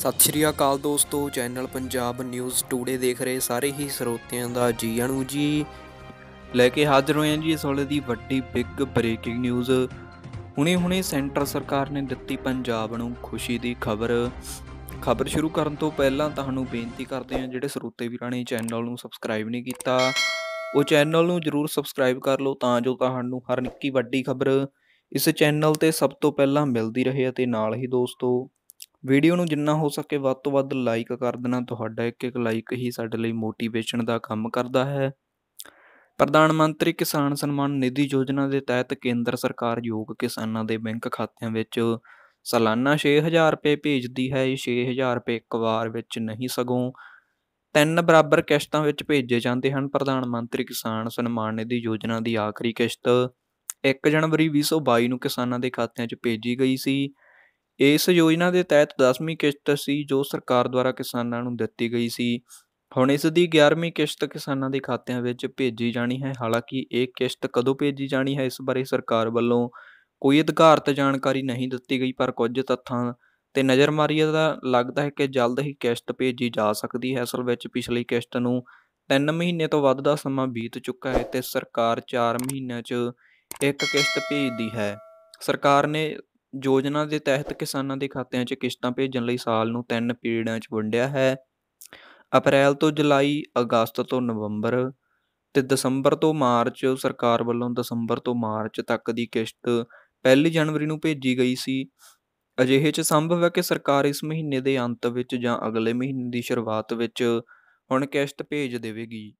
ਸਤਿ ਸ਼੍ਰੀ ਅਕਾਲ ਦੋਸਤੋ channel Punjab news today ਦੇਖ ਰਹੇ ਸਾਰੇ ਹੀ ਸਰੋਤਿਆਂ ਦਾ ਜੀ ਆਣੂ ਜੀ ਲੈ ਕੇ ਹਾਜ਼ਰ ਹੋਏ ਹਾਂ ਜੀ ਇਸ ਵੇਲੇ ਦੀ ਵੱਡੀ ਬਿਗ ਬ੍ਰੇਕਿੰਗ ਨਿਊਜ਼ ਹੁਣੇ-ਹੁਣੇ ਸੈਂਟਰ ਸਰਕਾਰ ਨੇ ਦਿੱਤੀ ਪੰਜਾਬ ਨੂੰ ਖੁਸ਼ੀ ਦੀ ਖਬਰ ਖਬਰ ਸ਼ੁਰੂ ਕਰਨ ਤੋਂ ਪਹਿਲਾਂ ਤੁਹਾਨੂੰ ਬੇਨਤੀ ਕਰਦੇ ਹਾਂ ਜਿਹੜੇ ਸਰੋਤੇ ਵੀਰਾਂ ਨੇ ਚੈਨਲ ਨੂੰ ਸਬਸਕ੍ਰਾਈਬ ਨਹੀਂ ਕੀਤਾ ਉਹ ਚੈਨਲ ਨੂੰ ਜਰੂਰ ਸਬਸਕ੍ਰਾਈਬ ਕਰ ਲਓ ਤਾਂ ਜੋ ਤੁਹਾਨੂੰ ਹਰ ਨਿੱਕੀ ਵੱਡੀ ਖਬਰ ਇਸ ਚੈਨਲ ਤੇ ਸਭ ਤੋਂ ਪਹਿਲਾਂ ਮਿਲਦੀ ਰਹੇ ਅਤੇ ਨਾਲ ਹੀ ਦੋਸਤੋ ਵੀਡੀਓ ਨੂੰ ਜਿੰਨਾ ਹੋ ਸਕੇ ਵੱਧ ਤੋਂ ਵੱਧ ਲਾਈਕ ਕਰ ਦੇਣਾ ਤੁਹਾਡਾ ਇੱਕ ਇੱਕ ਲਾਈਕ ਹੀ ਸਾਡੇ ਲਈ ਮੋਟੀਵੇਸ਼ਨ ਦਾ ਕੰਮ ਕਰਦਾ ਹੈ ਪ੍ਰਧਾਨ ਮੰਤਰੀ ਕਿਸਾਨ ਸਨਮਾਨ ਨਿਧੀ ਯੋਜਨਾ ਦੇ ਤਹਿਤ ਕੇਂਦਰ ਸਰਕਾਰ ਯੋਗ ਕਿਸਾਨਾਂ ਦੇ ਬੈਂਕ ਖਾਤਿਆਂ ਵਿੱਚ ਸਾਲਾਨਾ 6000 ਰੁਪਏ ਭੇਜਦੀ ਹੈ ਇਹ 6000 ਰੁਪਏ ਇੱਕ ਵਾਰ ਵਿੱਚ ਨਹੀਂ ਸਗੋਂ ਤਿੰਨ ਬਰਾਬਰ ਕਿਸ਼ਤਾਂ ਵਿੱਚ ਭੇਜੇ ਜਾਂਦੇ ਹਨ ਪ੍ਰਧਾਨ ਮੰਤਰੀ ਕਿਸਾਨ ਸਨਮਾਨ ਨਿਧੀ ਯੋਜਨਾ ਦੀ ਆਖਰੀ ਕਿਸ਼ਤ 1 ਜਨਵਰੀ 2022 ਨੂੰ ਕਿਸਾਨਾਂ ਦੇ ਖਾਤਿਆਂ 'ਚ ਭੇਜੀ ਗਈ ਸੀ ਇਸ ਯੋਜਨਾ ਦੇ ਤਹਿਤ 10ਵੀਂ ਕਿਸ਼ਤ ਸੀ ਜੋ ਸਰਕਾਰ ਦੁਆਰਾ ਕਿਸਾਨਾਂ ਨੂੰ ਦਿੱਤੀ ਗਈ ਸੀ ਹੁਣ ਇਸ ਦੀ 11ਵੀਂ ਕਿਸ਼ਤ ਕਿਸਾਨਾਂ ਦੇ ਖਾਤਿਆਂ ਵਿੱਚ ਭੇਜੀ ਜਾਣੀ ਹੈ ਹਾਲਾਂਕਿ ਇਹ ਕਿਸ਼ਤ ਕਦੋਂ ਭੇਜੀ ਜਾਣੀ ਹੈ ਇਸ ਬਾਰੇ ਸਰਕਾਰ ਵੱਲੋਂ ਕੋਈ ਅਧਿਕਾਰਤ ਜਾਣਕਾਰੀ ਨਹੀਂ ਦਿੱਤੀ ਗਈ ਪਰ ਕੁਝ ਤੱਥਾਂ ਤੇ ਨਜ਼ਰ ਮਾਰੀਏ ਤਾਂ ਲੱਗਦਾ ਹੈ ਕਿ ਜਲਦ ਹੀ ਕਿਸ਼ਤ ਭੇਜੀ ਜਾ ਸਕਦੀ ਹੈ ਅਸਲ ਵਿੱਚ ਪਿਛਲੀ ਕਿਸ਼ਤ ਨੂੰ 3 ਮਹੀਨੇ ਤੋਂ ਵੱਧ ਦਾ ਸਮਾਂ ਬੀਤ ਚੁੱਕਾ ਹੈ ਤੇ ਸਰਕਾਰ 4 ਮਹੀਨਿਆਂ 'ਚ ਇੱਕ ਕਿਸ਼ਤ ਭੇਜਦੀ ਹੈ ਸਰਕਾਰ ਨੇ ਯੋਜਨਾ ਦੇ ਤਹਿਤ ਕਿਸਾਨਾਂ ਦੇ ਖਾਤਿਆਂ 'ਚ ਕਿਸ਼ਤਾਂ ਭੇਜਣ ਲਈ ਸਾਲ ਨੂੰ ਤਿੰਨ ਪੀਰੀਅਡਾਂ 'ਚ ਵੰਡਿਆ ਹੈ ਅਪ੍ਰੈਲ ਤੋਂ ਜੁਲਾਈ ਅਗਸਤ ਤੋਂ ਨਵੰਬਰ ਤੇ ਦਸੰਬਰ ਤੋਂ ਮਾਰਚ ਸਰਕਾਰ ਵੱਲੋਂ ਦਸੰਬਰ ਤੋਂ ਮਾਰਚ ਤੱਕ ਦੀ ਕਿਸ਼ਤ 1 ਜਨਵਰੀ ਨੂੰ ਭੇਜੀ ਗਈ ਸੀ ਅਜਿਹੇ 'ਚ ਸੰਭਵ ਹੈ ਕਿ ਸਰਕਾਰ ਇਸ ਮਹੀਨੇ ਦੇ ਅੰਤ ਵਿੱਚ ਜਾਂ ਅਗਲੇ ਮਹੀਨੇ ਦੀ ਸ਼ੁਰੂਆਤ ਵਿੱਚ ਹੁਣ ਕਿਸ਼ਤ ਭੇਜ ਦੇਵੇਗੀ